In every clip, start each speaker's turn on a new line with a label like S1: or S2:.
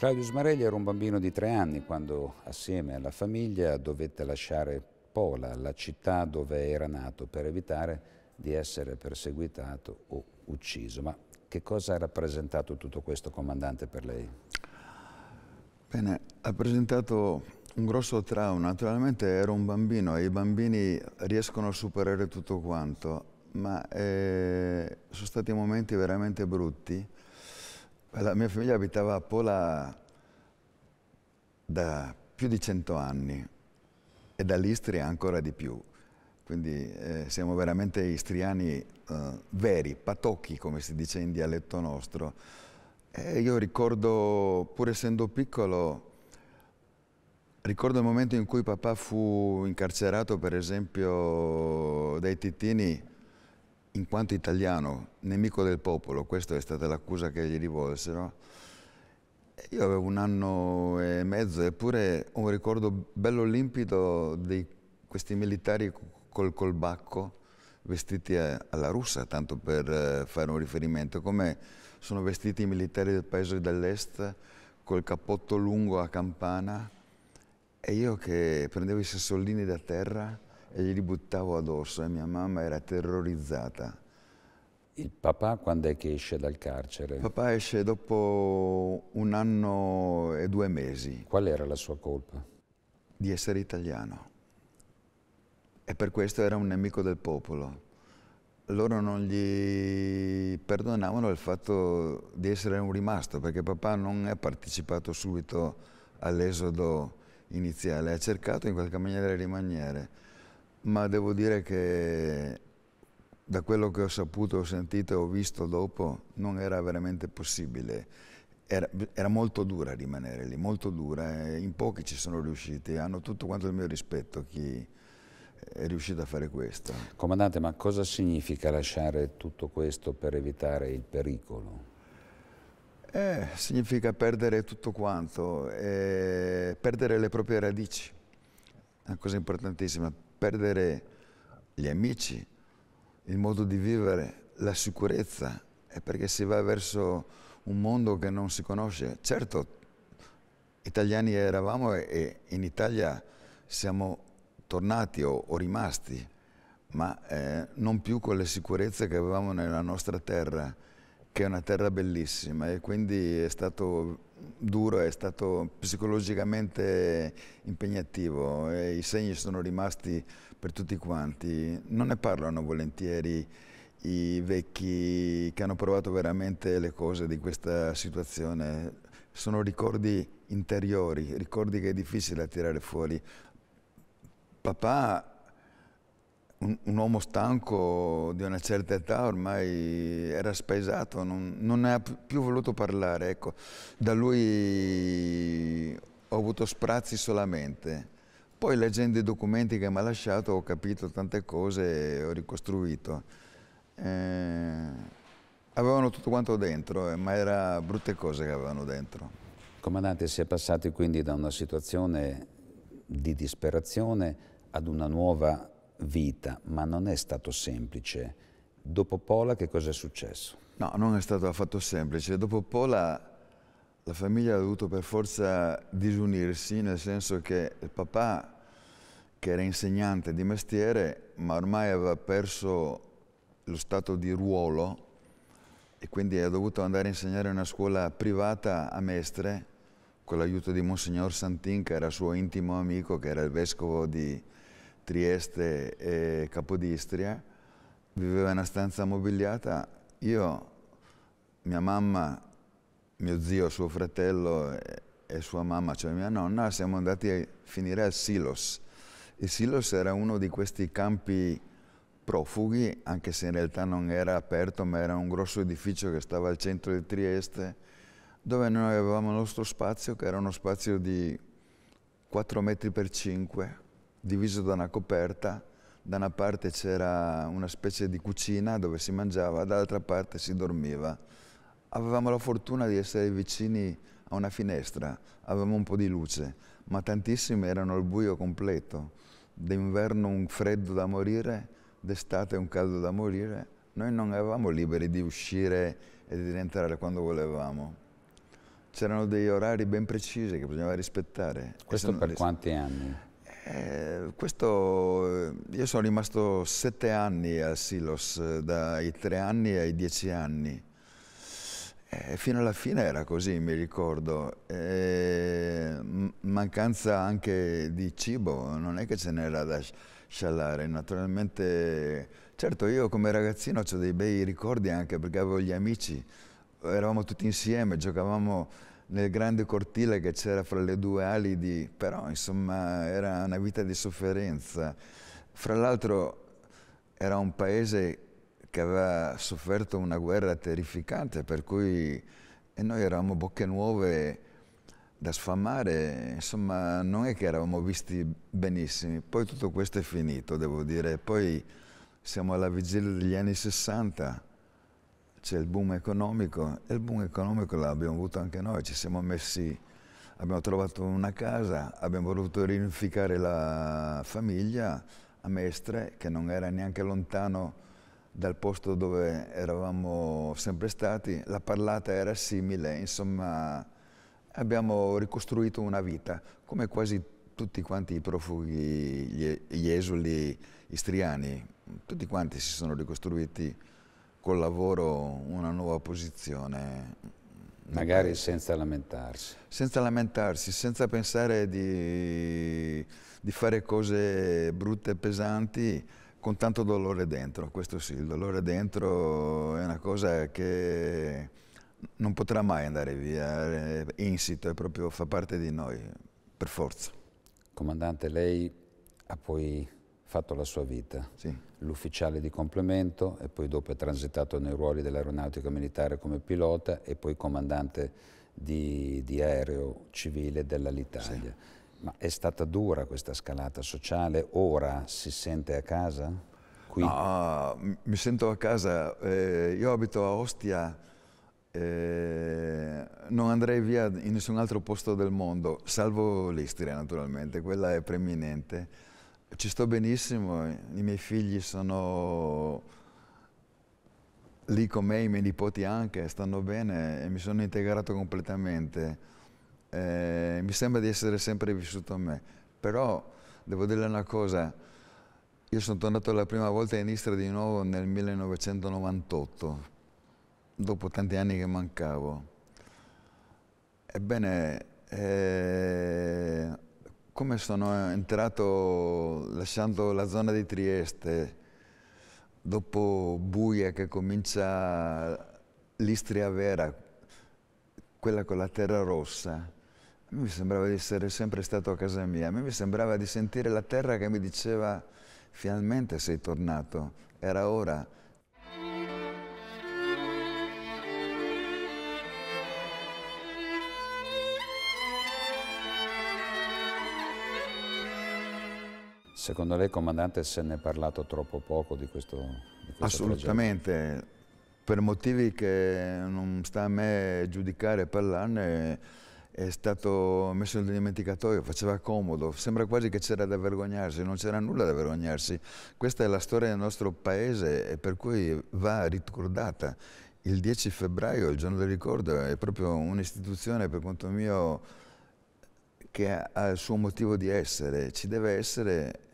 S1: Claudio Smarelli era un bambino di tre anni quando, assieme alla famiglia, dovette lasciare Pola, la città dove era nato, per evitare di essere perseguitato o ucciso. Ma che cosa ha rappresentato tutto questo, comandante, per lei?
S2: Bene, ha presentato un grosso trauma. Naturalmente ero un bambino e i bambini riescono a superare tutto quanto, ma eh, sono stati momenti veramente brutti la mia famiglia abitava a Pola da più di cento anni e dall'Istria ancora di più. Quindi eh, siamo veramente istriani eh, veri, patocchi come si dice in dialetto nostro. E io ricordo, pur essendo piccolo, ricordo il momento in cui papà fu incarcerato per esempio dai titini in quanto italiano, nemico del popolo, questa è stata l'accusa che gli rivolsero, io avevo un anno e mezzo, eppure ho un ricordo bello limpido di questi militari col colbacco, vestiti alla russa, tanto per eh, fare un riferimento, come sono vestiti i militari del paese dell'est col cappotto lungo a campana e io che prendevo i sassolini da terra e glieli buttavo addosso e mia mamma era terrorizzata.
S1: Il papà quando è che esce dal carcere? Il
S2: papà esce dopo un anno e due mesi. Qual era la sua colpa? Di essere italiano. E per questo era un nemico del popolo. Loro non gli perdonavano il fatto di essere un rimasto, perché papà non è partecipato subito all'esodo iniziale, ha cercato in qualche maniera di rimanere ma devo dire che da quello che ho saputo, ho sentito e ho visto dopo, non era veramente possibile. Era, era, molto dura rimanere lì, molto dura, in pochi ci sono riusciti, hanno tutto quanto il mio rispetto chi
S1: è riuscito a fare questo. Comandante, ma cosa significa lasciare tutto questo per evitare il pericolo?
S2: Eh, significa perdere tutto quanto, eh, perdere le proprie radici, una cosa importantissima, perdere gli amici, il modo di vivere, la sicurezza, è perché si va verso un mondo che non si conosce. Certo, italiani eravamo e, in Italia siamo tornati o, o rimasti, ma eh, non più con le sicurezze che avevamo nella nostra terra, che è una terra bellissima e quindi è stato duro, è stato psicologicamente impegnativo e i segni sono rimasti per tutti quanti. Non ne parlano volentieri i vecchi che hanno provato veramente le cose di questa situazione. Sono ricordi interiori, ricordi che è difficile tirare fuori. Papà un, un, uomo stanco di una certa età ormai era spaesato, non, non ne ha più voluto parlare. Ecco. Da lui ho avuto sprazzi solamente. Poi leggendo i documenti che mi ha lasciato ho capito tante cose e ho ricostruito. Eh,
S1: avevano tutto quanto dentro, eh, ma erano brutte cose che avevano dentro. Comandante, si è passati quindi da una situazione di disperazione ad una nuova vita, ma non è stato semplice. Dopo Pola che cosa è successo? No, non è stato affatto semplice. Dopo Pola la famiglia ha dovuto
S2: per forza disunirsi, nel senso che il papà, che era insegnante di mestiere, ma ormai aveva perso lo stato di ruolo e quindi ha dovuto andare a insegnare in una scuola privata a Mestre con l'aiuto di Monsignor Santin, che era suo intimo amico, che era il vescovo di, Trieste e Capodistria, viveva in una stanza mobiliata, io, mia mamma, mio zio, suo fratello e, e sua mamma, cioè mia nonna, siamo andati a finire al Silos. Il Silos era uno di questi campi profughi, anche se in realtà non era aperto, ma era un grosso edificio che stava al centro di Trieste, dove noi avevamo il nostro spazio, che era uno spazio di 4 metri per 5 diviso da una coperta, da una parte c'era una specie di cucina dove si mangiava, dall'altra parte si dormiva. Avevamo la fortuna di essere vicini a una finestra, avevamo un po' di luce, ma tantissime erano al buio completo. D'inverno un freddo da morire, d'estate un caldo da morire. Noi non eravamo liberi di uscire e di rientrare quando volevamo c'erano degli orari ben precisi che bisognava rispettare. Questo per quanti anni? Eh, questo, eh, io sono rimasto sette anni a Silos, eh, dai tre anni ai dieci anni. Eh, fino alla fine era così, mi ricordo. Eh, mancanza anche di cibo, non è che ce n'era da sciallare. Naturalmente, certo, io come ragazzino ho dei bei ricordi anche perché avevo gli amici, eravamo tutti insieme, giocavamo nel grande cortile che c'era fra le due ali però insomma era una vita di sofferenza. Fra l'altro era un paese che aveva sofferto una guerra terrificante per cui e noi eravamo bocche nuove da sfamare, insomma non è che eravamo visti benissimo. Poi tutto questo è finito, devo dire. Poi siamo alla vigilia degli anni 60 c'è il boom economico e il boom economico l'abbiamo avuto anche noi, ci siamo messi, abbiamo trovato una casa, abbiamo voluto riunificare la famiglia a Mestre che non era neanche lontano dal posto dove eravamo sempre stati, la parlata era simile, insomma abbiamo ricostruito una vita come quasi tutti quanti i profughi, gli, gli esuli istriani, tutti quanti si sono ricostruiti col
S1: lavoro una nuova posizione. Magari senza lamentarsi.
S2: Senza lamentarsi, senza pensare di, di fare cose brutte e pesanti con tanto dolore dentro, questo sì, il dolore dentro è una cosa che non potrà mai andare via, è insito, è
S1: proprio, fa parte di noi, per forza. Comandante, lei ha poi fatto la sua vita, sì. l'ufficiale di complemento e poi dopo è transitato nei ruoli dell'aeronautica militare come pilota e poi comandante di, di aereo civile dell'Alitalia. Sì. Ma è stata dura questa scalata sociale? Ora si sente a casa? Qui? No, mi sento a casa. Eh,
S2: io abito a Ostia, eh, non andrei via in nessun altro posto del mondo, salvo l'Istria naturalmente, quella è preminente ci sto benissimo, i miei figli sono lì con me, i miei nipoti anche, stanno bene e mi sono integrato completamente. Eh, mi sembra di essere sempre vissuto a me. Però devo dirle una cosa, io sono tornato la prima volta in Istria di nuovo nel 1998, dopo tanti anni che mancavo. Ebbene, eh, come sono eh, entrato lasciando la zona di Trieste, dopo Buia che comincia l'Istria vera, quella con la terra rossa, a me mi sembrava di essere sempre stato a casa mia, a me mi sembrava di sentire la terra che mi diceva finalmente sei tornato, era ora
S1: Secondo lei, comandante, se ne è parlato troppo poco di questo, di Assolutamente.
S2: Progetto? Per motivi che non sta a me giudicare e parlarne, è stato messo nel dimenticatoio, faceva comodo, sembra quasi che c'era da vergognarsi, non c'era nulla da vergognarsi. Questa è la storia del nostro paese e per cui va ricordata. Il 10 febbraio, il giorno del ricordo, è proprio un'istituzione per quanto mio che ha il suo motivo di essere, ci deve essere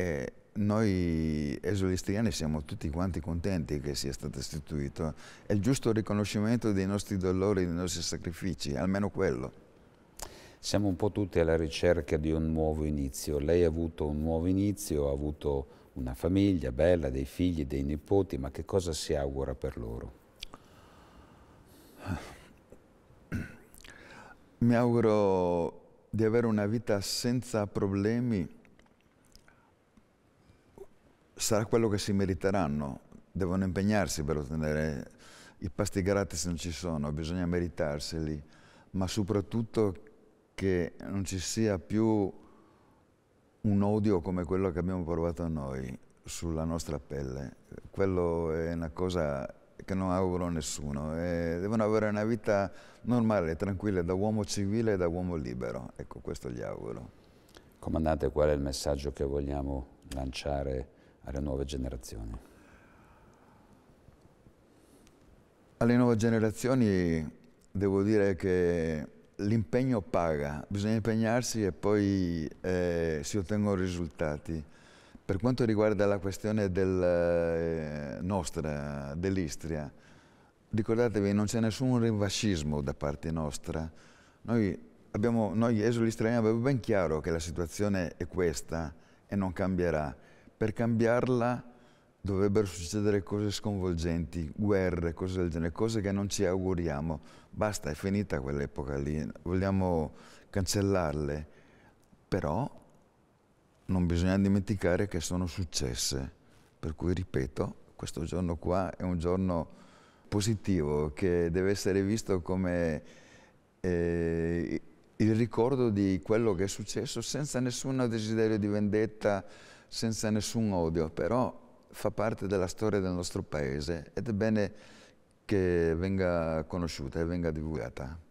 S2: eh, noi esulistriani siamo tutti quanti contenti che sia stato istituito, è il giusto riconoscimento dei nostri dolori, dei nostri sacrifici, almeno quello.
S1: Siamo un po' tutti alla ricerca di un nuovo inizio, lei ha avuto un nuovo inizio, ha avuto una famiglia bella, dei figli, dei nipoti, ma che cosa si augura per loro? Mi
S2: auguro di avere una vita senza problemi sarà quello che si meriteranno. Devono impegnarsi per ottenere i pasti gratis non ci sono, bisogna meritarseli, ma soprattutto che non ci sia più un odio come quello che abbiamo provato noi sulla nostra pelle. Quello è una cosa che non auguro a nessuno. E devono avere una vita normale, tranquilla, da uomo civile
S1: e da uomo libero. Ecco, questo gli auguro. Comandante, qual è il messaggio che vogliamo lanciare? alle nuove generazioni?
S2: Alle nuove generazioni devo dire che l'impegno paga, bisogna impegnarsi e poi eh, si ottengono risultati. Per quanto riguarda la questione del, eh, nostra, dell'Istria, ricordatevi non c'è nessun rinvascismo da parte nostra. Noi, abbiamo, noi esuli abbiamo ben chiaro che la situazione è questa e non cambierà per cambiarla dovrebbero succedere cose sconvolgenti, guerre, cose del genere, cose che non ci auguriamo. Basta, è finita quell'epoca lì, vogliamo cancellarle. Però non bisogna dimenticare che sono successe. Per cui, ripeto, questo giorno qua è un giorno positivo che deve essere visto come eh, il ricordo di quello che è successo senza nessun desiderio di vendetta, senza nessun odio, però fa parte della storia del nostro paese ed è bene che venga conosciuta e venga divulgata.